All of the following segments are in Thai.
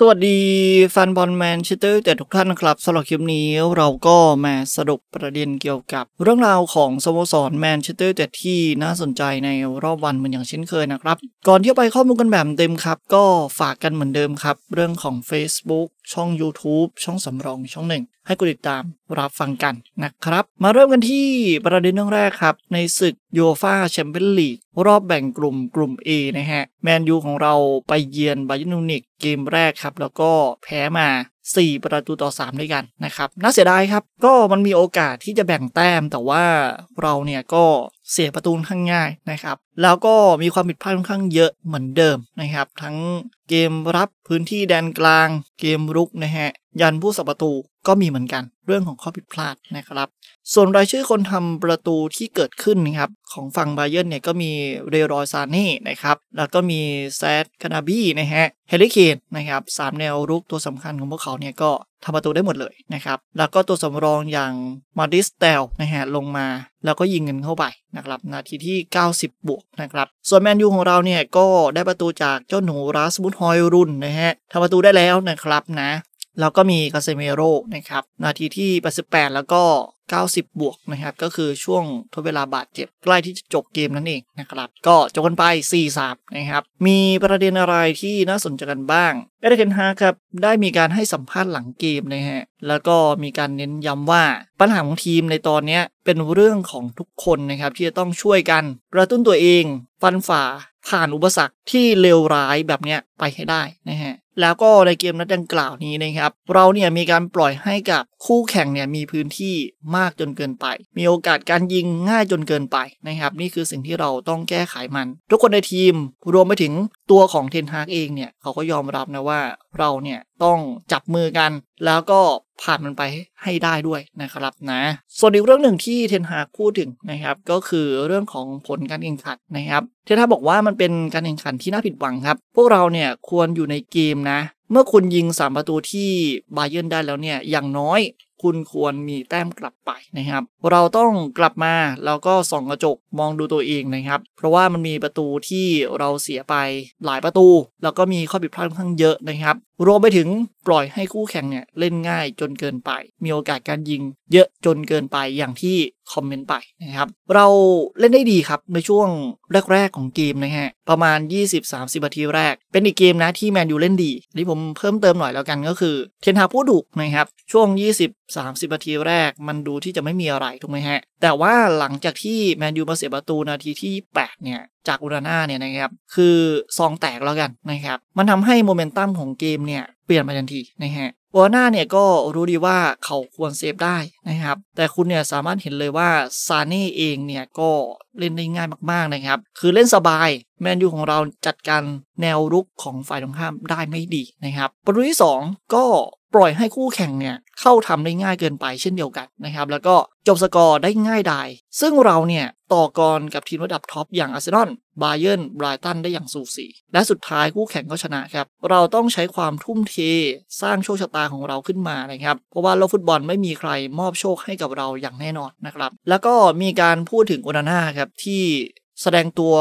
สวัสดีแฟนบอลแมนเชสเตอร์แต่ทุกท่านนะครับสำหรับคลิปนี้เราก็มาสรุปประเด็นเกี่ยวกับ เรื่องราวของสโมสรแมนเชสเตอร์แต่ที่น่าสนใจในรอบวัน เหมือนอย่างเช่นเคยนะครับ ก่อนที่จะไปข้อมูลกันแบบเต็มครับก็ฝากกันเหมือนเดิมครับเรื่องของ Facebook ช่อง YouTube ช่องสำรองช่องหนึ่ง ให้กูติดตามรับฟังกันนะครับ มาเริ่มกันที่ประเด็นเรื่องแรกครับ ในศึกยูฟาแชมเปี้ยนลีกรอบแบ่งกลุ่มกลุ่ม A นะฮะแมนยูของเราไปเยือนบาเยนูนิกเกมแรกครับ แล้วก็แพ้มา4ประตูต่อ 3 ด้วยกันนะครับ น่าเสียดายครับ ก็มันมีโอกาสที่จะแบ่งแต้ม แต่ว่าเราเนี่ยก็เสียประตูข้างง่ายนะครับ แล้วก็มีความผิดพลาดค่อนข้างเยอะเหมือนเดิมนะครับ ทั้งเกมรับพื้นที่แดนกลาง เกมรุกนะฮะ ยันผู้สับประตูก็มีเหมือนกัน เรื่องของข้อผิดพลาดนะครับส่วนรายชื่อคนทำประตูที่เกิดขึ้นนะครับของฝั่งไบเยนเนี่ยก็มีเรโรซานี่นะครับ แล้วก็มีแซดคานาบี้นะฮะเฮลิเคนนะครับสามแนวรุกตัวสำคัญของพวกเขาเนี่ยก็ทำประตูได้หมดเลยนะครับแล้วก็ตัวสำรองอย่างมาดิสเตลนะฮะลงมาแล้วก็ยิงเงินเข้าไปนะครับ นาทีที่ 90 บวกนะครับ ส่วนแมนยูของเราเนี่ยก็ได้ประตูจากเจ้าหนูรัสบุทฮอยรุนนะฮะทำประตูได้แล้วนะครับนะแล้วก็มีกาเซเมโรนะครับ นาทีที่ 88 แล้วก็ 90 บวกนะครับ ก็คือช่วงทดเวลาบาดเจ็บ ใกล้ที่จะจบเกมนั่นเองนะครับ ก็จบกันไป4-3นะครับ มีประเด็นอะไรที่น่าสนใจกันบ้างเอเดเนฮาครับได้มีการให้สัมภาษณ์หลังเกมนะฮะแล้วก็มีการเน้นย้ำว่าปัญหาของทีมในตอนนี้เป็นเรื่องของทุกคนนะครับ ที่จะต้องช่วยกันกระตุ้นตัวเองฟันฝ่าผ่านอุปสรรคที่เลวร้ายแบบนี้ไปให้ได้นะฮะแล้วก็ในเกมนัดดังกล่าวนี้นะครับ เราเนี่ยมีการปล่อยให้กับคู่แข่งเนี่ยมีพื้นที่มากจนเกินไป มีโอกาสการยิงง่ายจนเกินไปนะครับ นี่คือสิ่งที่เราต้องแก้ไขมัน ทุกคนในทีมรวมไปถึงตัวของเทนฮากเองเนี่ยเขาก็ยอมรับนะว่าเราเนี่ยต้องจับมือกัน แล้วก็ผ่านมันไปให้ได้ด้วยนะครับนะ ส่วนอีกเรื่องหนึ่งที่เทนฮาพูดถึงนะครับ ก็คือเรื่องของผลการแข่งขันนะครับเทนฮาบอกว่ามันเป็นการแข่งขันที่น่าผิดหวังครับ พวกเราเนี่ยควรอยู่ในเกมนะ เมื่อคุณยิง 3 ประตูที่บาเยิร์นได้แล้วเนี่ยอย่างน้อยคุณควรมีแต้มกลับไปนะครับ เราต้องกลับมาแล้วก็ส่องกระจกมองดูตัวเองนะครับ เพราะว่ามันมีประตูที่เราเสียไปหลายประตู แล้วก็มีข้อผิดพลาดค่อนข้างเยอะนะครับ รวมไปถึงปล่อยให้คู่แข่งเนี่ย เล่นง่ายจนเกินไป มีโอกาสการยิงเยอะจนเกินไปอย่างที่คอมเมนต์ไปนะครับ เราเล่นได้ดีครับในช่วงแรกๆของเกมนะฮะ ประมาณ 20-30นาทีแรก เป็นอีกเกมนะที่แมนยูเล่นดีที่ผมเพิ่มเติมหน่อยแล้วกันก็คือเทนฮาพูดถูกนะครับช่วง 20 30นาทีแรกมันดูที่จะไม่มีอะไรถูกไหมฮะ แต่ว่าหลังจากที่แมนยูมาเสียประตูนาทีที่8เนี่ยจากอุราน่าเนี่ยนะครับคือซองแตกแล้วกันนะครับ มันทำให้โมเมนตัมของเกมเนี่ยเปลี่ยนไปทันทีนะฮะวุราน่าเนี่ยก็รู้ดีว่าเขาควรเซฟได้นะครับแต่คุณเนี่ยสามารถเห็นเลยว่า ซาเน่เองเนี่ยก็เล่นได้ง่ายมากๆนะครับ คือเล่นสบายแมนยูของเราจัดการแนวรุกของฝ่ายตรงข้ามได้ไม่ดีนะครับประตูที่2ก็ปล่อยให้คู่แข่งเนี่ยเข้าทำได้ง่ายเกินไปเช่นเดียวกันนะครับ แล้วก็จบสกอร์ได้ง่ายดาย ซึ่งเราเนี่ยต่อกรกับทีมระดับท็อปอย่างอาร์เซนอลบาเยอร์ไบรตันได้อย่างสูสีและสุดท้ายคู่แข่งก็ชนะครับ เราต้องใช้ความทุ่มเทสร้างโชคชะตาของเราขึ้นมานะครับเพราะว่าโลกฟุตบอลไม่มีใครมอบโชคให้กับเราอย่างแน่นอนนะครับแล้วก็มีการพูดถึงอุนาน่าครับที่แสดงตัว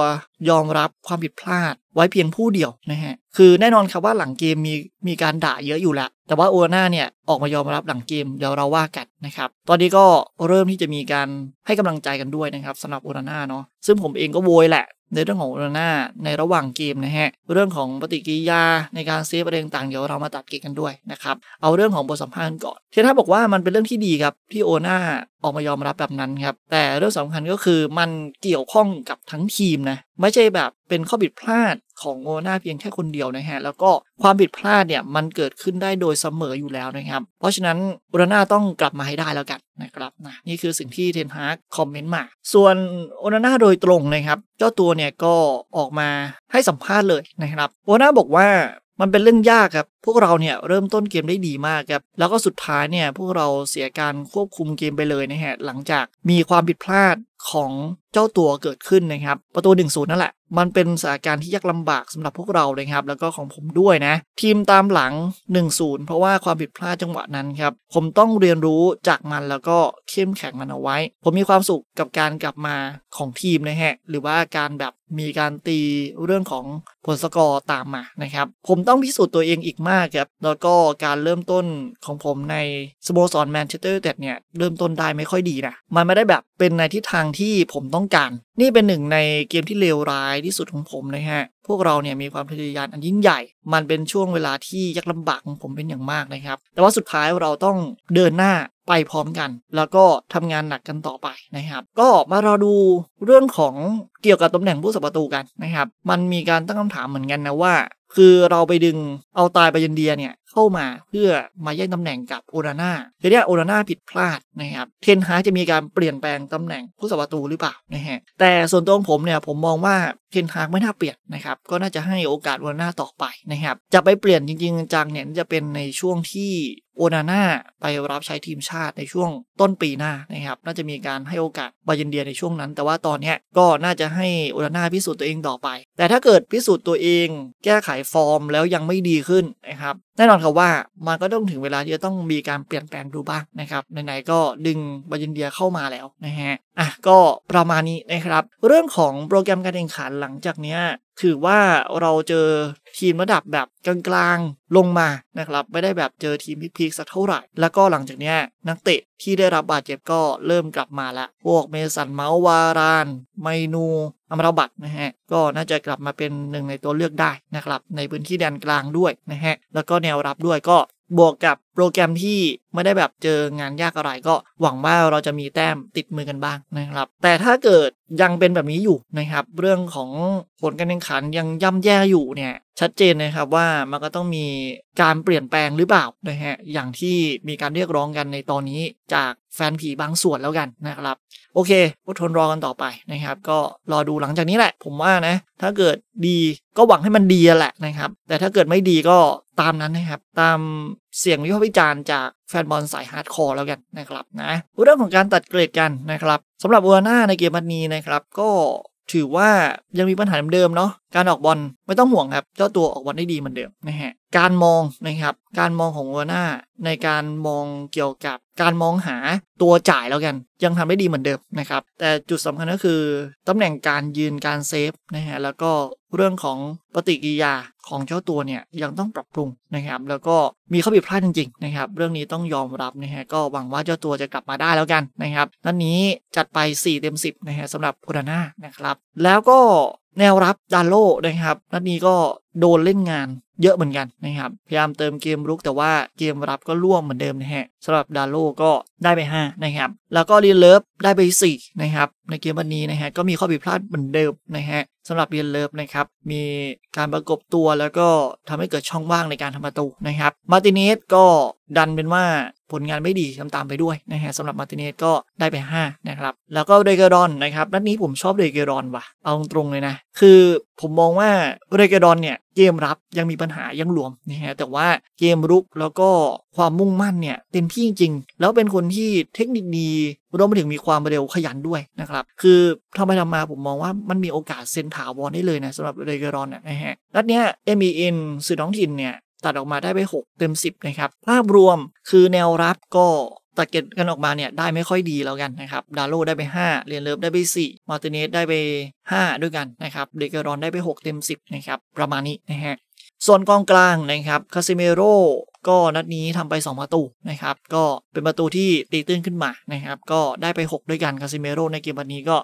ยอมรับความผิดพลาดไว้เพียงผู้เดียวนะฮะ คือแน่นอนครับว่าหลังเกมมีมีการด่าเยอะอยู่แล้วแต่ว่าโอนาเนี่ยออกมายอมรับหลังเกมเดี๋ยวเราว่ากันนะครับ ตอนนี้ก็เริ่มที่จะมีการให้กำลังใจกันด้วยนะครับสาหรับโอนาเนาะ ซึ่งผมเองก็โวยแหละ ในเรื่องของโอนา่าในระหว่างเกมนะฮะ เรื่องของปฏิกิริยาในการเซฟประเด็นต่าง เดี๋ยวเรามาตัดเกกันด้วยนะครับ เอาเรื่องของบทสัมภาษณ์ก่อนเทน่าบอกว่ามันเป็นเรื่องที่ดีครับที่โอนาออกมายอมรับแบบนั้นครับ แต่เรื่องสำคัญก็คือมันเกี่ยวข้องกับทั้งทีมนะไม่ช่แบบเป็นข้อบิดพลาดของโมนาเพียงแค่คนเดียวนะฮะแล้วก็ความบิดพลาดเนี่ยมันเกิดขึ้นได้โดยเสมออยู่แล้วนะครับ เพราะฉะนั้นโรนาต้องกลับมาให้ได้แล้วกันนะครับนะนี่คือสิ่งที่เทนฮาร์กคอมเมนต์มา ส่วนโอนาน่าโดยตรงนะครับเจ้าตัวเนี่ยก็ออกมาให้สัมภาษณ์เลยนะครับโอนาบอกว่ามันเป็นเรื่องยากครับ พวกเราเนี่ยเริ่มต้นเกมได้ดีมากครับแล้วก็สุดท้ายเนี่ยพวกเราเสียการควบคุมเกมไปเลยนะฮะหลังจากมีความผิดพลาดของเจ้าตัวเกิดขึ้นนะครับ ประตู1ูนั่นแหละมันเป็นสถานการณ์ที่ยากลำบากสำหรับพวกเราเลยครับ แล้วก็ของผมด้วยนะ ทีมตามหลัง1นเพราะว่าความผิดพลาดจังหวะนั้นครับผมต้องเรียนรู้จากมันแล้วก็เข้มแข็งมันเอาไว้ ผมมีความสุขกับการกลับมาของทีมนะฮะ หรือว่าการแบบมีการตีเรื่องของผลสกอร์ตามมานะครับ ผมต้องพิสูจน์ตัวเองอีกมากครับแล้วก็การเริ่มต้นของผมในสโมสรแมนเชสเตอร์ยนตเนี่ยเริ่มต้นได้ไม่ค่อยดีนะมันไม่ได้แบบเป็นในทิศทางที่ผมต้องการ นี่เป็นหนึ่งในเกมที่เลวร้ายที่สุดของผมนะฮะพวกเราเนี่ยมีความทะเยอทะยานอันยิ่งใหญ่มันเป็นช่วงเวลาที่ยากลำบากของผมเป็นอย่างมากนะครับ แต่ว่าสุดท้ายเราต้องเดินหน้าไปพร้อมกัน แล้วก็ทำงานหนักกันต่อไปนะครับ ก็มาเราดูเรื่องของเกี่ยวกับตำแหน่งผู้สัประตูกันนะครับมันมีการตั้งคำถามเหมือนกันนะว่า คือเราไปดึงเอาตายไปยันเดียเนี่ยเข้ามาเพื่อมาแย่งตำแหน่งกับโอนาน่าทีนี้โอนาน่าผิดพลาดนะครับ เทนฮาจะมีการเปลี่ยนแปลงตำแหน่งผู้สัประตูหรือเปล่านะฮะแต่ส่วนตัวของผมเนี่ยผมมองว่าเทนฮาไม่น่าเปลี่ยนนะครับ ก็น่าจะให้โอกาสโอนาน่าต่อไปนะครับ จะไปเปลี่ยนจริงๆจังเนี่ยจะเป็นในช่วงที่โอนาน่าไปรับใช้ทีมชาติในช่วงต้นปีหน้านะครับ น่าจะมีการให้โอกาสบาเยนเดียในช่วงนั้น แต่ว่าตอนนี้ก็น่าจะให้โอนาน่าพิสูจน์ตัวเองต่อไป แต่ถ้าเกิดพิสูจน์ตัวเอง แก้ไขฟอร์ม แล้วยังไม่ดีขึ้นนะครับแน่นอนครับว่ามันก็ต้องถึงเวลาที่จะต้องมีการเปลี่ยนแปลงดูบ้างนะครับไหนๆก็ดึงบาเยนเดียเข้ามาแล้วนะฮะอ่ะก็ประมาณนี้นะครับ เรื่องของโปรแกรมการแข่งขันหลังจากเนี้ยถือว่าเราเจอทีมระดับแบบกลางๆลงมานะครับไม่ได้แบบเจอทีมพีคสักเท่าไหร่แล้วก็หลังจากนี้นักเตะที่ได้รับบาดเจ็บก็เริ่มกลับมาละพวกเมสันเมาวารานไมนูอัมราบัตนะฮะก็น่าจะกลับมาเป็นหนึ่งในตัวเลือกได้นะครับในพื้นที่แดนกลางด้วยนะฮะแล้วก็แนวรับด้วยก็บวกกับโปรแกรมที่ไม่ได้แบบเจองานยากอะไรก็หวังว่าเราจะมีแต้มติดมือกันบ้างนะครับ แต่ถ้าเกิดยังเป็นแบบนี้อยู่นะครับ เรื่องของผลการแข่งขันยังย่ำแย่อยู่เนี่ย ชัดเจนนะครับว่ามันก็ต้องมีการเปลี่ยนแปลงหรือเปล่านะฮะอย่างที่มีการเรียกร้องกันในตอนนี้จากแฟนผีบางส่วนแล้วกันนะครับ โอเคก็ทนรอกันต่อไปนะครับ ก็รอดูหลังจากนี้แหละ ผมว่านะ ถ้าเกิดดีก็หวังให้มันดีแหละนะครับ แต่ถ้าเกิดไม่ดีก็ตามนั้นนะครับ ตามเสียงวิพากษ์วิจารณ์จากแฟนบอลสายฮาร์ดคอร์แล้วกันนะครับนะเรื่องของการตัดเกรดกันนะครับสำหรับอัวนาในเกมวันนี้นะครับ ก็ถือว่ายังมีปัญหาเดิมเนาะการออกบอลไม่ต้องห่วงครับเจ้าตัวออกบอลได้ดีเหมือนเดิมนะฮะการมองนะครับ การมองของอัวนาในการมองเกี่ยวกับการมองหาตัวจ่ายแล้วกันยังทำได้ดีเหมือนเดิมนะครับแต่จุดสำคัญก็คือตำแหน่งการยืนการเซฟนะฮะแล้วก็เรื่องของปฏิกิริยาของเจ้าตัวเนี่ยยังต้องปรับปรุงนะครับ แล้วก็มีข้อผิดพลาดจริงๆนะครับเรื่องนี้ต้องยอมรับนะฮะก็หวังว่าเจ้าตัวจะกลับมาได้แล้วกันนะครับนั้นนี้จัดไป 4 เต็ม 10 นะฮะสำหรับโคดาน่านะครับ แล้วก็แนวรับดาโลนะครับนัดนี้ก็โดนเล่นงานเยอะเหมือนกันนะครับ พยายามเติมเกมรุกแต่ว่าเกมรับก็ร่วงเหมือนเดิมนะฮะสำหรับดาโลก็ได้ไป5นะครับ แล้วก็รีเลิฟได้ไป4นะครับ ในเกมวันนี้นะฮะก็มีข้อผิดพลาดเหมือนเดิมนะฮะสำหรับเรียนเลิฟนะครับมีการประกบตัวแล้วก็ทำให้เกิดช่องว่างในการทำประตูนะครับมาตินีสก็ดันเป็นว่าผลงานไม่ดีตามมไปด้วยนะฮะสำหรับมาติเนสก็ได้ไป 5 นะครับ แล้วก็เดเกรอนนะครับ นัดนี้ผมชอบเดเกรอนว่ะ เอาตรงเลยนะ คือผมมองว่าเรเกดอนเนี่ย เกมรับยังมีปัญหา ยังหลวม นะฮะ แต่ว่าเกมรุกแล้วก็ความมุ่งมั่นเนี่ยเต็มที่จริงแล้วเป็นคนที่เทคนิคดีรวมไปถึงมีความเร็วขยันด้วยนะครับคือทำไปทำมาผมมองว่ามันมีโอกาสเซ็นถาวรได้เลยนะสำหรับเรเกรอนนะฮะนัดเนี้ยเอ็มีเอ็นสื่อท้องถิ่นเนี่ยตัดออกมาได้ไป 6 เต็ม 10 นะครับภาพรวมคือแนวรับก็ตัดเก็ตกันออกมาเนี่ยได้ไม่ค่อยดีแล้วกันนะครับดาโลได้ไป 5 เรียนเลิฟได้ไป4มาร์ตินเนสได้ไป 5 ด้วยกันนะครับเดเกรอนได้ไป 6 เต็ม 10 นะครับประมาณนี้นะฮะส่วนกองกลางนะครับคาซิเมโรก็นัดนี้ทำไป2ประตูนะครับ ก็เป็นประตูที่ตีตื้นขึ้นมานะครับ ก็ได้ไป 6 ด้วยกันคาซิเมโร่ในเกมวันนี้ก็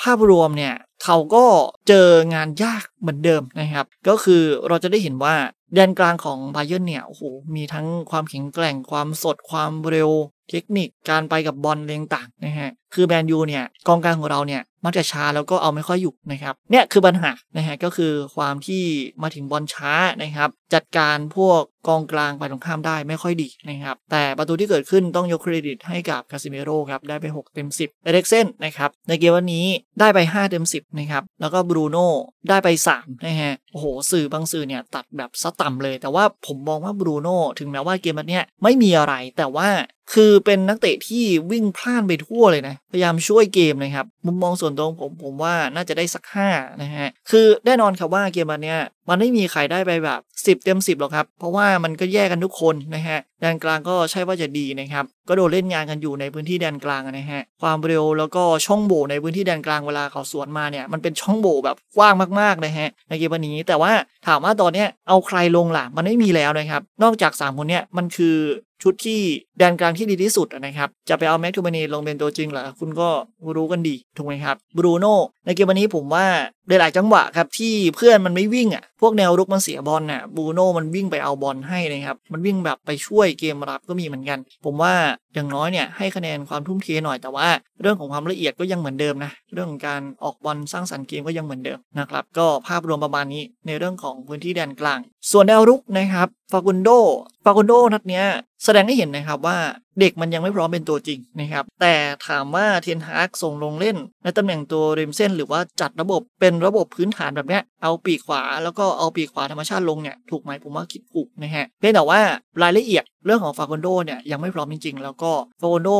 ภาพรวมเนี่ย เขาก็เจองานยากเหมือนเดิมนะครับ ก็คือเราจะได้เห็นว่าแดนกลางของไบเยอร์เนี่ยโอ้โหมีทั้งความแข็งแกร่งความสดความเร็วเทคนิค การไปกับบอลเลงต่างนะฮะ คือแมนยูเนี่ยกองกลางของเราเนี่ยมักจะช้าแล้วก็เอาไม่ค่อยอยู่นะครับเนี่ยคือปัญหานะฮะก็คือความที่มาถึงบอลช้านะครับ จัดการพวกกองกลางไปตรงข้ามได้ไม่ค่อยดีนะครับ แต่ประตูที่เกิดขึ้นต้องยกเครดิตให้กับคาซิเมโร่ครับ ได้ไป 6 เต็ม 10เอเด็กเซนนะครับ ในเกมวันนี้ได้ไป 5 เต็ม 10 นะครับ แล้วก็บรูโน่ได้ไป 3 นะฮะโอ้โห สื่อบางสื่อเนี่ยตัดแบบซะต่ำเลย แต่ว่าผมมองว่าบรูโน่ถึงแม้ว่าเกมวันนี้ไม่มีอะไรแต่ว่าคือเป็นนักเตะที่วิ่งพลาดไปทั่วเลยนะพยายามช่วยเกมนะครับมุมมองส่วนตัวของผมผมว่าน่าจะได้สัก5นะฮะคือแน่นอนครับว่าเกมวันนี้มันไม่มีใครได้ไปแบบ 10 เต็ม10หรอกครับ เพราะว่ามันก็แย่กันทุกคนนะฮะแดนกลางก็ใช่ว่าจะดีนะครับ ก็โดนเล่นงานกันอยู่ในพื้นที่แดนกลางนะฮะ ความเร็วแล้วก็ช่องโหว่ในพื้นที่แดนกลางเวลาเขาสวนมาเนี่ยมันเป็นช่องโหว่แบบกว้างมากๆนะฮะในเกมวันนี้ แต่ว่าถามว่าตอนเนี้ยเอาใครลงล่ะมันไม่มีแล้วนะครับนอกจาก 3 คนเนี้ยมันคือชุดที่แดนกลางที่ดีที่สุดนะครับ จะไปเอาแม็กทูมานีลงเป็นตัวจริงเหรอ คุณก็รู้กันดี ถูกไหมครับบรูโน่ในเกมวันนี้ผมว่าในหลายจังหวะครับ ที่เพื่อนมันไม่วิ่งอ่ะพวกแนวรุกมันเสียบอลน่ะบรูโน่มันวิ่งไปเอาบอลให้นะครับ มันวิ่งแบบไปช่วยเกมรับก็มีเหมือนกัน ผมว่าอย่างน้อยเนี่ยให้คะแนนความทุ่มเทหน่อยแต่ว่าเรื่องของความละเอียดก็ยังเหมือนเดิมนะเรื่องของการออกบอลสร้างสรรค์เกมก็ยังเหมือนเดิมนะครับก็ภาพรวมประมาณนี้ในเรื่องของพื้นที่แดนกลางส่วนแนวรุกนะครับ ฟากุนโด ฟากุนโดนัดเนี้ย แสดงให้เห็นนะครับว่าเด็กมันยังไม่พร้อมเป็นตัวจริงนะครับ แต่ถามว่าเทนฮากส่งลงเล่น ในตำแหน่งตัวริมเส้นหรือว่าจัดระบบเป็นระบบพื้นฐานแบบนี้ เอาปีกขวา แล้วก็เอาปีกขวาธรรมชาติลงเนี่ยถูกไหมผมว่าคิดถูกนะฮะเพียงแต่ว่ารายละเอียดเรื่องของฟาโกนโดเนี่ยยังไม่พร้อมจริงๆ แล้วก็ฟาโกนโด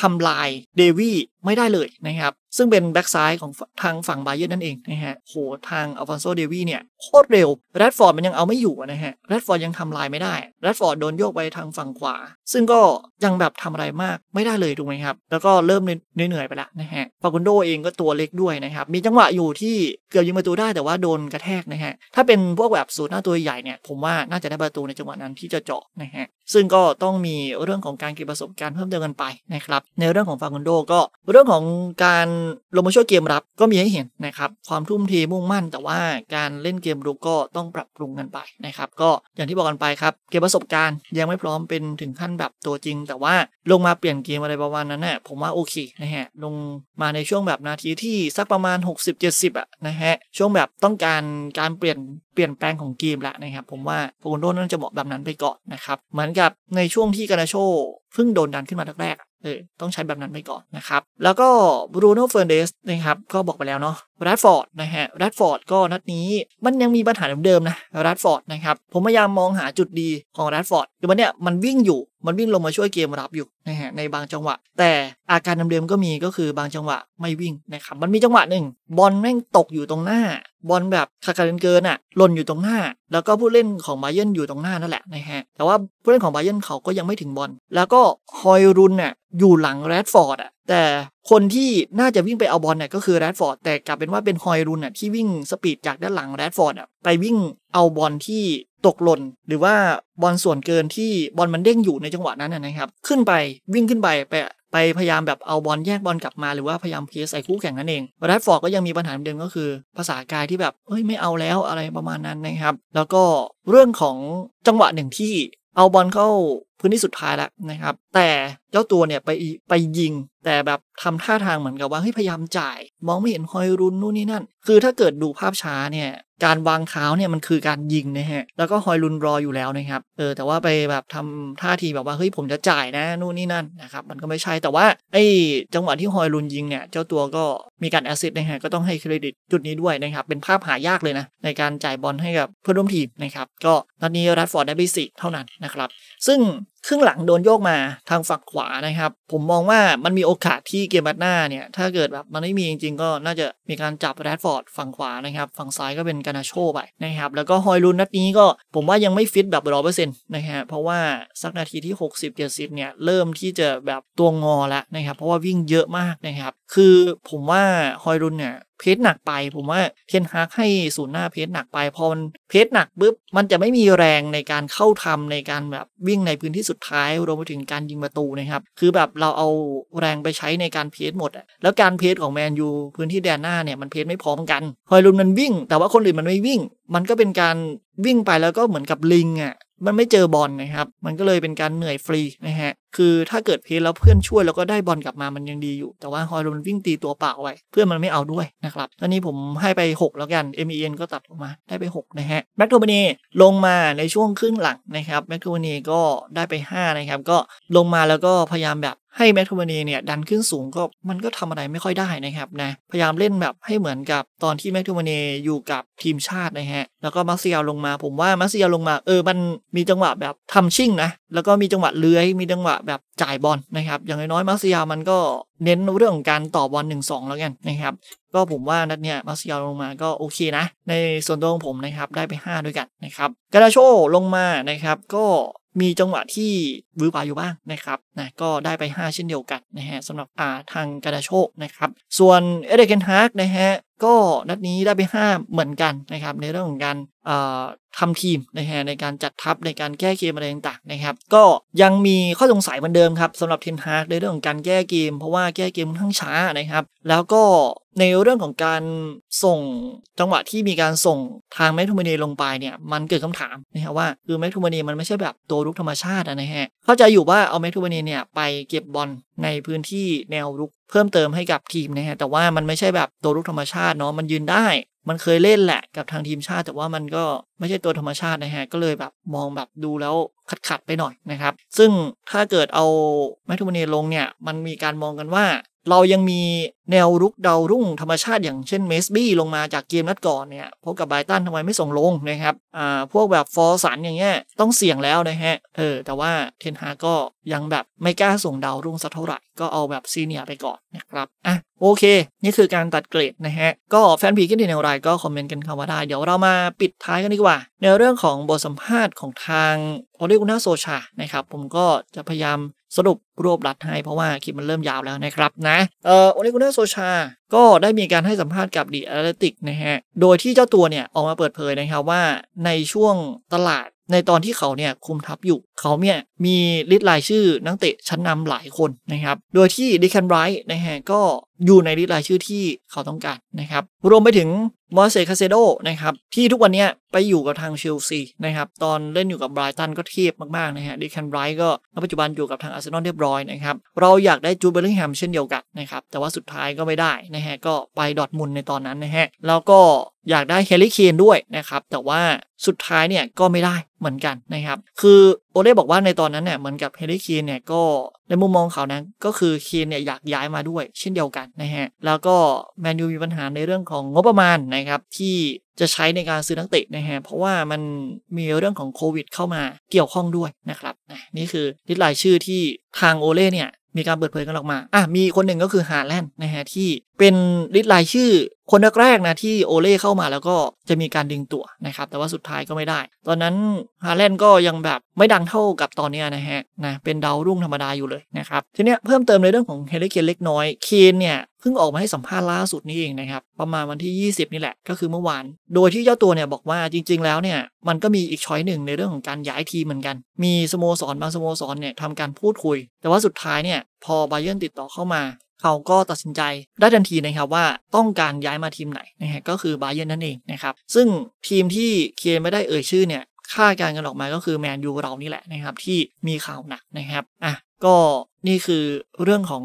ทำลายเดวี่ไม่ได้เลยนะครับซึ่งเป็นแบ็กซ้ายของทางฝั่งบาเยอร์นั่นเองนะฮะโหทางอัลฟอนโซเดวี่เนี่ยโคตรเร็วแรดฟอร์ดมันยังเอาไม่อยู่นะฮะแรดฟอร์ดยังทำลายไม่ได้แรดฟอร์ดโดนโยกไปทางฝั่งขวาซึ่งก็ยังแบบทำอะไรมากไม่ได้เลยถูกไหมครับ แล้วก็เริ่มเหนื่อยไปละนะฮะฟากุนโดเองก็ตัวเล็กด้วยนะครับ มีจังหวะอยู่ที่เกือบยิงประตูได้แต่ว่าโดนกระแทกนะฮะ ถ้าเป็นพวกแบบสูตรหน้าตัวใหญ่เนี่ย ผมว่าน่าจะได้ประตูในจังหวะนั้นที่จะเจาะนะฮะซึ่งก็ต้องมีเรื่องของการเก็บประสบการณ์เพิ่มเติมกันไปนะครับในเรื่องของฟากุนโดก็เรื่องของการลงมาช่วยเกมรับก็มีให้เห็นนะครับความทุ่มเทมุ่งมั่น แต่ว่าการเล่นเกมรุกก็ต้องปรับปรุงกันไปนะครับก็อย่างที่บอกกันไปครับเก็บประสบการณ์ยังไม่พร้อมเป็นถึงขั้นแบบตัวจริง แต่ว่าลงมาเปลี่ยนเกมอะไรประมาณนั้นนะ่ะผมว่าโอเคนะฮะลงมาในช่วงแบบนาทีที่สักประมาณ 60-70อ่ะนะฮะช่วงแบบต้องการการเปลี่ยนเปลี่ยนแปลงของเกมละนะครับผมว่าฟากุนโดน่าจะเหมาะแบบนั้นไปก่อนนะครับเหมือนกับในช่วงที่กานาโชเพิ่งโดนดันขึ้นมาแรกๆเออต้องใช้แบบนั้นไปก่อนนะครับ แล้วก็บรูโน่เฟอร์เดสนะครับ ก็บอกไปแล้วเนาะรัดฟอร์ดนะฮะรัดฟอร์ดก็นัดนี้มันยังมีปัญหาเดิมๆนะรัดฟอร์ดนะครับ ผมพยายามมองหาจุดดีของรัดฟอร์ดคือวันเนี้ยมันวิ่งอยู่มันวิ่งลงมาช่วยเกมรับอยู่นะฮะในบางจังหวะ แต่อาการเดิมๆก็มีก็คือบางจังหวะไม่วิ่งนะครับมันมีจังหวะหนึ่งบอลแม่งตกอยู่ตรงหน้า บอลแบบคาคาเรนเกินอ่ะหล่นอยู่ตรงหน้า แล้วก็ผู้เล่นของไบเยนอยู่ตรงหน้านั่นแหละนะฮะแต่ว่าผู้เล่นของไบเยนเขาก็ยังไม่ถึงบอลแล้วก็ฮอยรุนน่ะอยู่หลังแรดฟอร์ดอ่ะแต่คนที่น่าจะวิ่งไปเอาบอลเนี่ยก็คือแรดฟอร์ดแต่กลับเป็นว่าเป็นฮอยรุนน่ะที่วิ่งสปีดจากด้านหลังแรดฟอร์ดอ่ะไปวิ่งเอาบอลที่ตกหล่นหรือว่าบอลส่วนเกินที่บอลมันเด้งอยู่ในจังหวะนั้นนะครับ ขึ้นไปวิ่งขึ้นไปไปไปพยายามแบบเอาบอลแยกบอลกลับมาหรือว่าพยายามเพสใส่คู่แข่งนั่นเองแรดฟอร์ดก็ยังมีปัญหาเดิมก็คือ ภาษากายที่แบบเฮ้ยไม่เอาแล้วอะไรประมาณนั้นนะครับ แล้วก็เรื่องของจังหวะหนึ่งที่เอาบอลเข้าพื้นที่สุดท้ายแล้วนะครับ แต่เจ้าตัวเนี่ยไปไปยิง แต่แบบทำท่าทางเหมือนกับว่าเฮ้ยพยายามจ่าย มองไม่เห็นฮอยรุนนู่นนี่นั่น คือถ้าเกิดดูภาพช้าเนี่ย การวางเท้าเนี่ยมันคือการยิงนะฮะแล้วก็ฮอยรุนรออยู่แล้วนะครับเออแต่ว่าไปแบบทำท่าทีแบบว่าเฮ้ยผมจะจ่ายนะนู่นนี่นั่นนะครับมันก็ไม่ใช่แต่ว่าไอ้ จังหวะที่ฮอยรุนยิงเนี่ยเจ้าตัวก็มีการแอสซิสต์นะฮะก็ต้องให้เครดิตจุดนี้ด้วยนะครับเป็นภาพหายากเลยนะในการจ่ายบอลให้กับเพื่อนร่วมทีมนะครับก็นัดนี้รัดฟอร์ดได้ไปสิเท่านั้นนะครับ正。ครึ่งหลังโดนโยกมาทางฝั่งขวานะครับ ผมมองว่ามันมีโอกาสที่เกมบัดหน้าเนี่ย ถ้าเกิดแบบมันไม่มีจริงๆก็น่าจะมีการจับแรดฟอร์ดฝั่งขวานะครับ ฝั่งซ้ายก็เป็นกานาโชไปนะครับ แล้วก็ฮอยลุนนัดนี้ก็ผมว่ายังไม่ฟิตแบบร้อเปอร์เซ็นต์นะฮะเพราะว่าสักนาทีที่ 60 70 เนี่ย เริ่มที่จะแบบตัวงอแล้วนะครับเพราะว่าวิ่งเยอะมากนะครับคือผมว่าฮอยลุนเนี่ยเพจหนักไปผมว่าเทนฮากให้ศูนย์หน้าเพจหนักไปพอมันเพจหนักปุ๊บ มันจะไม่มีแรงในการเข้าทำในการแบบวิ่งในพื้นที่สุดท้ายรวมไปถึงการยิงประตูนะครับคือแบบเราเอาแรงไปใช้ในการเพสหมดอะแล้วการเพสของแมนยูพื้นที่แดนหน้าเนี่ยมันเพสไม่พร้อมกันฮอยลุนมันวิ่งแต่ว่าคนอื่นมันไม่วิ่ง มันก็เป็นการวิ่งไปแล้วก็เหมือนกับลิงอะมันไม่เจอบอลนะครับมันก็เลยเป็นการเหนื่อยฟรีนะฮะคือถ้าเกิดเพลแล้วเพื่อนช่วยแล้วก็ได้บอลกลับมามันยังดีอยู่ แต่ว่าฮอยลุนวิ่งตีตัวเปล่าไว้เพื่อนมันไม่เอาด้วยนะครับ ตอนนี้ผมให้ไป 6 แล้วกัน MEN ก็ตัดออกมาได้ไป 6 นะฮะแม็กโทเบเนลงมาในช่วงครึ่งหลังนะครับแม็กโทเบเนก็ได้ไป 5 นะครับ ก็ลงมาแล้วก็พยายามแบบให้แมทโทมานีเนี่ยดันขึ้นสูงก็ มันก็ทำอะไรไม่ค่อยได้นะครับนะพยายามเล่นแบบให้เหมือนกับตอนที่แมทโทมานีอยู่กับทีมชาตินะฮะแล้วก็มาเซียลงมา ผมว่ามาเซียลงมา เออมันมีจังหวะแบบทำชิ่งนะแล้วก็มีจังหวะเลื้อยมีจังหวะแบบจ่ายบอลนะครับอย่างน้อยๆมาซิยามันก็เน้นเรื่องการต่อบอล1งแล้วกันนะครับ ก็ผมว่านัดเนี้ยมาซิยาลงมาก็โอเคนะในส่วนตัวของผมนะครับได้ไป 5 ด้วยกันนะครับกาดาโชลงมานะครับก็มีจังหวะที่วื้อปาอยู่บ้างนะครับนะก็ได้ไป5เช่นเดียวกันนะฮะสำหรับอาทางกระโชกนะครับส่วนเอเดเกนฮาร์กนะฮะก็นัดนี้ได้ไป 5 เหมือนกันนะครับในเรื่องของการทำทีมนะฮะในการจัดทัพในการแก้เกมอะไรต่างๆนะครับ ก็ยังมีข้อสงสัยเหมือนเดิมครับสำหรับเทนฮาร์กในเรื่องของการแก้เกมเพราะว่าแก้เกมทั้งช้านะครับแล้วก็ในเรื่องของการส่งจังหวะที่มีการส่งทางแมททูมานีลงไปเนี่ยมันเกิดคำถามนะฮะว่าคือแมททูมานีมันไม่ใช่แบบตัวรุกธรรมชาตินะฮะเข้าใจอยู่ว่าเอาแมททูมานีเนี่ย ไปเก็บบอลในพื้นที่แนวรุกเพิ่มเติมให้กับทีมนะฮะแต่ว่ามันไม่ใช่แบบตัวรุกธรรมชาติเนาะมันยืนได้ มันเคยเล่นแหละกับทางทีมชาติ แต่ว่ามันก็ไม่ใช่ตัวธรรมชาตินะฮะก็เลยแบบมองแบบดูแล้วขัดขัดไปหน่อยนะครับ ซึ่งถ้าเกิดเอาแมทูมเนลงเนี่ยมันมีการมองกันว่าเรายังมีแนวรุกดาวรุ่งธรรมชาติอย่างเช่นเมสบี้ลงมาจากเกมนัดก่อนเนี่ยพบกับไบตันทำไมไม่ส่งลงนะครับอ่าพวกแบบฟอร์สันอย่างเงี้ยต้องเสี่ยงแล้วนะฮะเออแต่ว่าเทนฮาก็ยังแบบไม่กล้าส่งดาวรุ่งสักเท่าไหร่ก็เอาแบบซีเนียไปก่อนนะครับอ่ะโอเค นี่คือการตัดเกรดนะฮะก็แฟนพีกิดเห็นวรายก็คอมเมนต์กันคำว่าได้ เดี๋ยวเรามาปิดท้ายกันดีกว่า ในเรื่องของบทสัมภาษณ์ของทางโอเลกุน่าโซชานะครับผมก็จะพยายามสรุปรวบรัดให้เพราะว่าคลิปมันเริ่มยาวแล้วนะครับนะเอ่อโอเลกุนเนอร์โซชาก็ได้มีการให้สัมภาษณ์กับดีแอตเลติกนะฮะ โดยที่เจ้าตัวเนี่ย ออกมาเปิดเผยนะครับว่าในช่วงตลาดในตอนที่เขาเนี่ยคุมทัพอยู่เขาเนี่ยมีลิสต์รายชื่อนักเตะชั้นนำหลายคนนะครับ โดยที่ดิคันไรท์นะฮะ ก็อยู่ในลิสต์รายชื่อที่เขาต้องการนะครับ รวมไปถึงมอสเซคาเซโดนะครับ ที่ทุกวันนี้ไปอยู่กับทางเชลซีนะครับ ตอนเล่นอยู่กับไบรตันก็เทียบมากๆนะฮะดิคันไรท์ก็ปัจจุบันอยู่กับทางอาร์เซนอลเรียบร้อยนะครับ เราอยากได้จูเบลลิงแฮมเช่นเดียวกันนะครับ แต่ว่าสุดท้ายก็ไม่ได้นะฮะก็ไปดอทมุนในตอนนั้นนะฮะแล้วก็อยากได้เฮลิีเคนด้วยนะครับแต่ว่าสุดท้ายเนี่ยก็ไม่ได้เหมือนกันนะครับคือโอเล่บอกว่าในตอนนั้นเนี่ยเหมือนกับเฮลิคีนเนี่ยก็ในมุมมองเขานั้นก็คือคีนเนี่ยอยากย้ายมาด้วยเช่นเดียวกันนะฮะ แล้วก็แมนยูมีปัญหาในเรื่องของงบประมาณนะครับ ที่จะใช้ในการซื้อนักเตะนะฮะ เพราะว่ามันมีเรื่องของโควิดเข้ามาเกี่ยวข้องด้วยนะครับ นี่คือลิสต์รายชื่อที่ทางโอเล่เนี่ย มีการเปิดเผยกันออกมาอ่ะมีคนหนึ่งก็คือฮาแลนด์นะฮะที่เป็นลิสต์รายชื่อ คนแรกๆนะที่โอเล่เข้ามาแล้วก็จะมีการดึงตัวนะครับ แต่ว่าสุดท้ายก็ไม่ได้ ตอนนั้นฮาแลนด์ก็ยังแบบไม่ดังเท่ากับตอนนี้นะฮะนะเป็นดาวรุ่งธรรมดาอยู่เลยนะครับ ทีเนี้ยเพิ่มเติมในเรื่องของเฮลิเคนเล็กน้อยเคนเนี่ย เพิ่งออกมาให้สัมภาษณ์ล่าสุดนี่เองนะครับ ประมาณวันที่ 20 นี่แหละ ก็คือเมื่อวาน โดยที่เจ้าตัวเนี่ยบอกว่าจริง ๆ แล้วเนี่ยมันก็มีอีกช้อยหนึ่งในเรื่องของการย้ายทีเหมือนกัน มีสโมสรบางสโมสรเนี่ยทำการพูดคุย แต่ว่าสุดท้ายเนี่ยพอไบเยนติดต่อเข้ามาเขาก็ตัดสินใจ ได้ทันทีนะครับว่าต้องการย้ายมาทีมไหนนะฮะก็คือบาเยนนั่นเองนะครับ ซึ่งทีมที่เคียนไม่ได้เอ่ยชื่อเนี่ย ค่าการกันออกมาก็คือแมนยูเรานี่แหละนะครับ ที่มีข่าวหนักนะครับอ่ะก็นี่คือเรื่องของ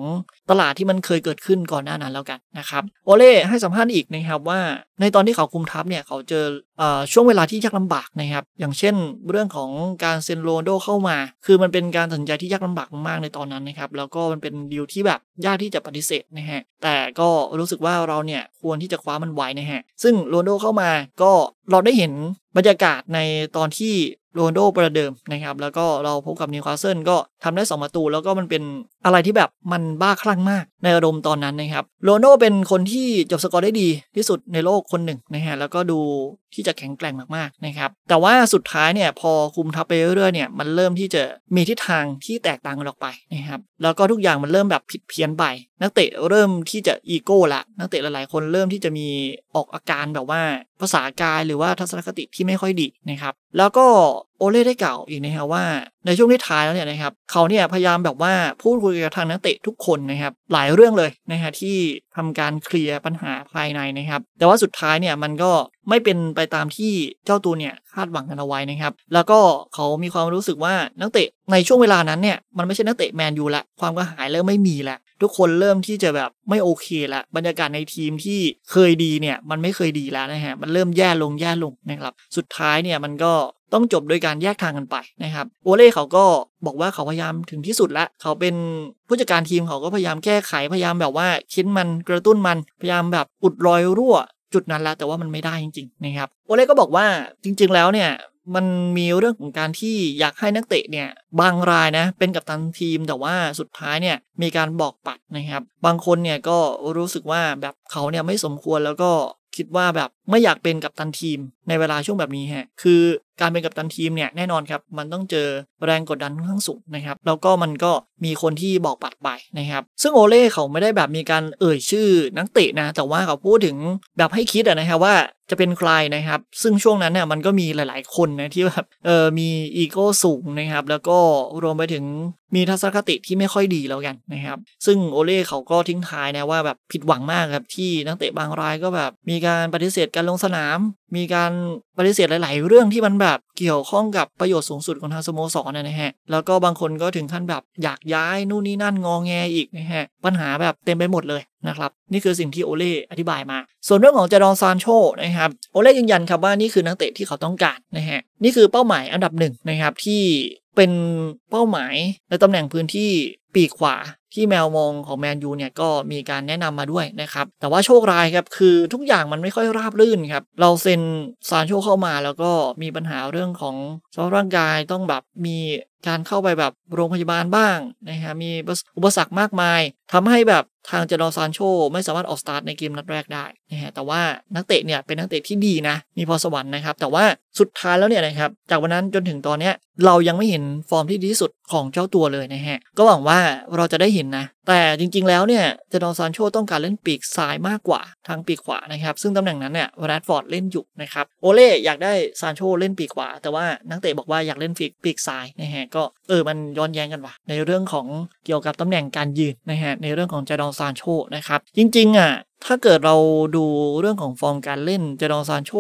ตลาดที่มันเคยเกิดขึ้นก่อนหน้านั้นแล้วกันนะครับโอเล่ให้สัมภาษณ์อีกนะครับว่าในตอนที่เขาคุมทัพเนี่ยเขาเจออช่วงเวลาที่ยากลำบากนะครับ อย่างเช่นเรื่องของการเซ็นโรนโด เข้ามา คือมันเป็นการตัดสินใจที่ยากลำบากมากในตอนนั้นนะครับ แล้วก็มันเป็นดีลที่แบบยากที่จะปฏิเสธนะฮะแต่ก็รู้สึกว่าเราเนี่ยควรที่จะคว้ามันไว้นะฮะซึ่งโรนโดเข้ามาก็เราได้เห็นบรรยากาศในตอนที่โรนโดประเดิมนะครับ แล้วก็เราพบกับนิวคาสเซิลก็ทำได้2ประตู แล้วก็มันเป็นอะไรที่แบบมันบ้าคลั่งมากในอารมณ์ตอนนั้นนะครับโรนโดเป็นคนที่จบสกอร์ได้ดีที่สุดในโลกคนหนึ่งนะฮะ แล้วก็ดูที่จะแข็งแกร่งมากๆนะครับ แต่ว่าสุดท้ายเนี่ยพอคุมทัพไปเรื่อยๆเนี่ย มันเริ่มที่จะมีทิศทางที่แตกต่างกันออกไปนะครับ แล้วก็ทุกอย่างมันเริ่มแบบผิดเพี้ยนไป นักเตะเริ่มที่จะอีโก้ละ นักเตะหลายๆคนเริ่มที่จะมีออกอาการแบบว่า ภาษากายหรือว่าทัศนคติที่ไม่ค่อยดีนะครับ แล้วก็โอเล่ได้กล่าวอีกนะครับว่าในช่วงที่ท้ายแล้วเนี่ยนะครับเขาเนี่ยพยายามแบบว่าพูดคุยกับทางนักเตะทุกคนนะครับหลายเรื่องเลยนะฮะที่ทำการเคลียร์ปัญหาภายในนะครับแต่ว่าสุดท้ายเนี่ยมันก็ไม่เป็นไปตามที่เจ้าตัวเนี่ยคาดหวังกันเอาไว้นะครับ แล้วก็เขามีความรู้สึกว่านักเตะในช่วงเวลานั้นเนี่ยมันไม่ใช่นักเตะแมนยูละความกระหายเริ่มไม่มีละทุกคนเริ่มที่จะแบบไม่โอเคละบรรยากาศในทีมที่เคยดีเนี่ย มันไม่เคยดีแล้วนะฮะมันเริ่มแย่ลงแย่ลงนะครับ สุดท้ายเนี่ย มันก็ต้องจบโดยการแยกทางกันไปนะครับโอเล่เขาก็บอกว่าเขาพยายามถึงที่สุดแล้วเขาเป็น ผู้จัดการทีมเขาก็พยายามแก้ไขพยายามแบบว่าคิดมันกระตุ้นมันพยายามแบบอุดรอยรั่ว จุดนั้นแล้วแต่ว่ามันไม่ได้จริง ๆ นะครับโอเล่ก็บอกว่าจริง ๆ แล้วเนี่ยมันมีเรื่องของการที่อยากให้นักเตะเนี่ยบางรายนะเป็นกัปตันทีม แต่ว่าสุดท้ายเนี่ยมีการบอกปัดนะครับ บางคนเนี่ยก็รู้สึกว่าแบบเขาเนี่ยไม่สมควรแล้วก็คิดว่าแบบไม่อยากเป็นกัปตันทีมในเวลาช่วงแบบนี้ฮะ คือการเป็นกัปตันทีมเนี่ยแน่นอนครับมันต้องเจอแรงกดดันคข้างสูงนะครับ แล้วก็มันก็มีคนที่บอกปัดไปนะครับ ซึ่งโอเล่เขาไม่ได้แบบมีการเอ่ยชื่อนักเตะนะ แต่ว่าเขาพูดถึงแบบให้คิดะนะครับว่าจะเป็นใครนะครับ ซึ่งช่วงนั้นเนี่ยมันก็มีหลาย ๆ คนนะที่แบบเออมีอีโก้สูงนะครับ แล้วก็รวมไปถึงมีทัศนคติที่ไม่ค่อยดีแล้วกันนะครับ ซึ่งโอเล่เขาก็ทิ้งท้ายนะว่าแบบผิดหวังมากครับที่นักเตะบางรายก็แบบมีการปฏิเสธการลงสนามมีการปฏิเสธหลาย ๆ เรื่องที่มันแบบเกี่ยวข้องกับประโยชน์สูงสุดของทางสโมสรนนะฮะ แล้วก็บางคนก็ถึงขั้นแบบอยากย้าย นู่นนี่นั่นงองแงอีกนะฮะ ปัญหาแบบเต็มไปหมดเลยนะครับ นี่คือสิ่งที่โอเล่อธิบายมา ส่วนเรื่องของจจดอนซานโชนะครับ โอเล่ยืนยันครับว่านี่คือนักเตะที่เขาต้องการนะฮะ นี่คือเป้าหมายอันดับหนึ่งนะครับที่เป็นเป้าหมายในตำแหน่งพื้นที่ปีกขวาที่แมวมองของแมนยูเนี่ยก็มีการแนะนำมาด้วยนะครับแต่ว่าโชคร้ายครับคือทุกอย่างมันไม่ค่อยราบรื่นครับเราเซ็นซานโชเข้ามา แล้วก็มีปัญหาเรื่องของสภาพร่างกายต้องแบบมีการเข้าไปแบบโรงพยาบาลบ้างนะฮะมีอุปสรรคมากมาย ทำให้แบบทางเจโอซานโชไม่สามารถออกสตาร์ทในเกมนัดแรกได้นะฮะแต่ว่านักเตะเนี่ยเป็นนักเตะที่ดีนะมีพอสวรรค์นะครับแต่ว่าสุดท้ายแล้วเนี่ยนะครับจากวันนั้นจนถึงตอนเนี้ยเรายังไม่เห็นฟอร์มที่ดีที่สุดของเจ้าตัวเลยนะฮะก็หวังว่าเราจะได้เห็นห็นนะแต่จริงๆ แล้วเนี่ยเจดอนซานโชต้องการเล่นปีกซ้ายมากกว่าทางปีกขวานะครับ ซึ่ง ตำแหน่งนั้นเนี่ยแรดฟอร์ดเล่นอยู่นะครับโอเล่อยากได้ซานโชเล่นปีกขวา แต่ว่านักเตะบอกว่าอยากเล่นปีกปีกซ้ายนะฮะก็เออมันย้อนแย้งกันว่ะในเรื่องของเกี่ยวกับตำแหน่งการยืนนะฮะในเรื่องของเจดอนซานโชนะครับจริงๆอ่ะถ้าเกิดเราดูเรื่องของฟอร์มการเล่นเจดอนซานโช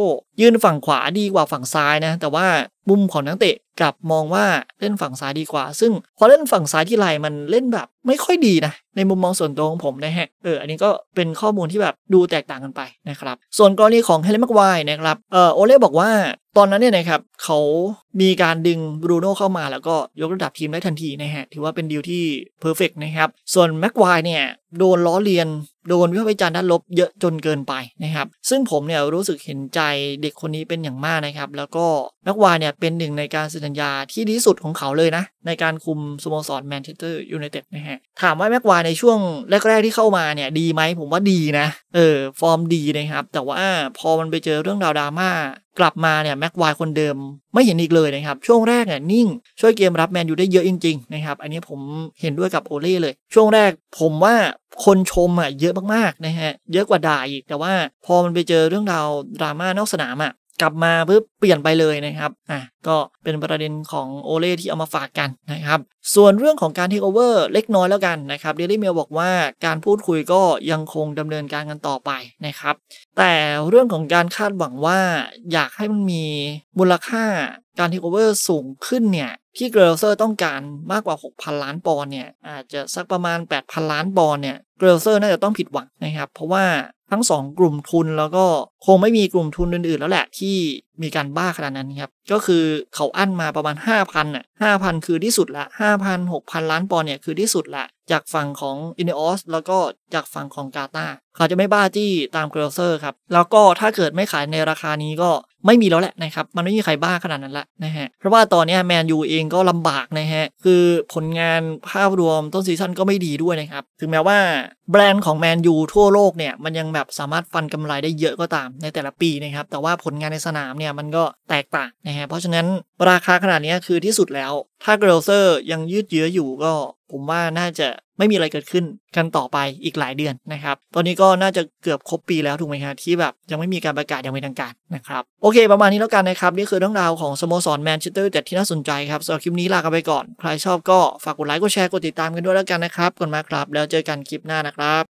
ยืนฝั่งขวาดีกว่าฝั่งซ้ายนะแต่ว่ามุมของนักเตะกลับมองว่าเล่นฝั่งซ้ายดีกว่า ซึ่งพอเล่นฝั่งซ้ายที่ไรมันเล่นแบบไม่ค่อยดีนะในมุมมองส่วนตัวของผมนะฮะ เออ อันนี้ก็เป็นข้อมูลที่แบบดูแตกต่างกันไปนะครับ ส่วนกรณีของเฮเลมักไวนะครับ เออโอเล่บอกว่าตอนนั้นเนี่ยนะครับ เขามีการดึงบรูโน่เข้ามาแล้วก็ยกระดับทีมได้ทันทีนะฮะ ถือว่าเป็นดีลที่เพอร์เฟกนะครับ ส่วนแม็กไวเนี่ย โดนล้อเลียน โดนวิพากษ์วิจารณ์ด้านลบเยอะจนเกินไปนะครับ ซึ่งผมเนี่ยรู้สึกเห็นใจเด็กคนนี้เป็นอย่างมากนะครับ แล้วก็แม็กไวเนี่ยเป็นหนึ่งในการสัญญาที่ดีสุดของเขาเลยนะในการคุมสโมสรแมนเชสเตอร์ยูไนเต็ดนะฮะถามว่าแม็กไวในช่วงแรก ๆที่เข้ามาเนี่ยดีไหมผมว่าดีนะเออฟอร์มดีนะครับ แต่ว่าพอมันไปเจอเรื่องราวดราม่ากลับมาเนี่ยแม็กควายคนเดิมไม่เห็นอีกเลยนะครับช่วงแรกเนี่ยนิ่ง ช่วยเกมรับแมนอยู่ได้เยอะจริงๆนะครับอันนี้ผมเห็นด้วยกับโอเล่เลยช่วงแรกผมว่าคนชมอ่ะเยอะมากๆนะฮะเยอะกว่าด่าอีก แต่ว่าพอมันไปเจอเรื่องราวดราม่านอกสนามอ่ะกลับมาปุ๊บเปลี่ยนไปเลยนะครับ อ่ะก็เป็นประเด็นของโอเล่ที่เอามาฝากกันนะครับ ส่วนเรื่องของการเทคโอเวอร์เล็กน้อยแล้วกันนะครับเดลี่เมลบอกว่าการพูดคุยก็ยังคงดำเนินการกันต่อไปนะครับ แต่เรื่องของการคาดหวังว่า อยากให้มันมีมูลค่าการเทคโอเวอร์สูงขึ้นเนี่ยที่เกรลเซอร์ต้องการมากกว่า 6,000 ล้านปอนด์เนี่ย อาจจะสักประมาณ 8,000ล้านปอนด์เนี่ย เกรลเซอร์น่าจะต้องผิดหวังนะครับ เพราะว่าทั้ง2กลุ่มทุนแล้วก็คงไม่มีกลุ่มทุน อื่น ๆ แล้วแหละที่มีการบ้าขนาดนั้นครับก็คือเขาอั้นมาประมาณ5,000นอ่ะห้าพันคือที่สุดละห้าพันหกพันล้านปอนเนี่ยคือที่สุดละ จากฝั่งของอิ i n ออสแล้วก็จากฝั่งของกาตาเขาจะไม่บ้าจี้ตามเกลเซอร์ครับแล้วก็ถ้าเกิดไม่ขายในราคานี้ก็ไม่มีแล้วแหละนะครับมันไม่มีใครบ้าขนาดนั้นละนะฮะเพราะว่าตอนนี้แมนยูเองก็ลำบากนะฮะ คือผลงานภาพรวมต้นซีซั่นก็ไม่ดีด้วยนะครับ ถึงแม้ว่าแบรนด์ของแมนยูทั่วโลกเนี่ย มันยังแบบสามารถฟันกำไรได้เยอะก็ตามในแต่ละปีนะครับแต่ว่าผลงานในสนามเนี่ยมันก็แตกต่างนะฮะเพราะฉะนั้นราคาขนาดนี้คือที่สุดแล้วถ้าเกรลเซอร์ยังยืดเยื้ออยู่ก็ผมว่าน่าจะไม่มีอะไรเกิดขึ้นกันต่อไปอีกหลายเดือนนะครับ ตอนนี้ก็น่าจะเกือบครบปีแล้วถูกไหมครับที่แบบ ยังไม่มีการประกาศอย่างเป็นทางการนะครับ โอเค ประมาณนี้แล้วกันนะครับ นี่คือเรื่องราวของสโมสรแมนเชสเตอร์แต่ที่น่าสนใจครับสำหรับคลิปนี้ลากันไปก่อน ใครชอบก็ฝากกดไลค์กดแชร์กดติดตามกันด้วยแล้วกันนะครับก่อนมาครับ แล้วเจอกันคลิปหน้านะครับ